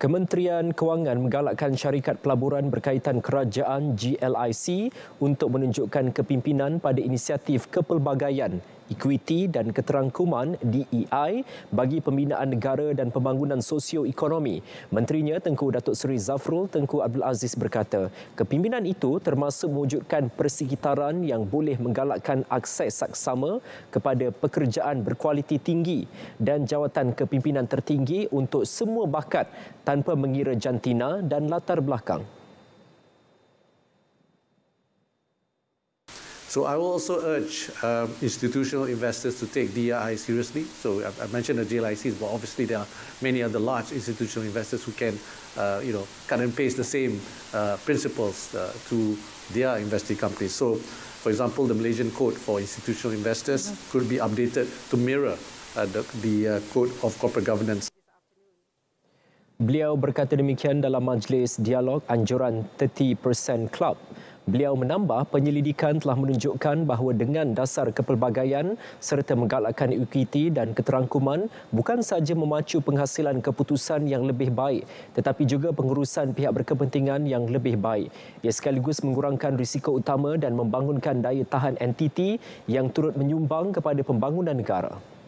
Kementerian Kewangan menggalakkan syarikat pelaburan berkaitan kerajaan GLIC untuk menunjukkan kepimpinan pada inisiatif kepelbagaian equity dan keterangkuman DEI bagi pembinaan negara dan pembangunan sosioekonomi. Menterinya Tengku Datuk Seri Zafrul Tengku Abdul Aziz berkata, kepimpinan itu termasuk mewujudkan persekitaran yang boleh menggalakkan akses saksama kepada pekerjaan berkualiti tinggi dan jawatan kepimpinan tertinggi untuk semua bakat tanpa mengira jantina dan latar belakang. So I will also urge um, institutional investors to take DRI seriously. So I, I mentioned the JLICs, but obviously there are many other large institutional investors who can, uh, you know, cut and paste the same uh, principles uh, to their investing companies. So, for example, the Malaysian Code for Institutional Investors mm-hmm. could be updated to mirror uh, the, the uh, Code of Corporate Governance. Beliau berkata demikian dalam majlis dialog anjuran 30% Club Beliau menambah penyelidikan telah menunjukkan bahawa dengan dasar kepelbagaian serta menggalakkan ikuti dan keterangkuman bukan sahaja memacu penghasilan keputusan yang lebih baik tetapi juga pengurusan pihak berkepentingan yang lebih baik. Ia sekaligus mengurangkan risiko utama dan membangunkan daya tahan entiti yang turut menyumbang kepada pembangunan negara.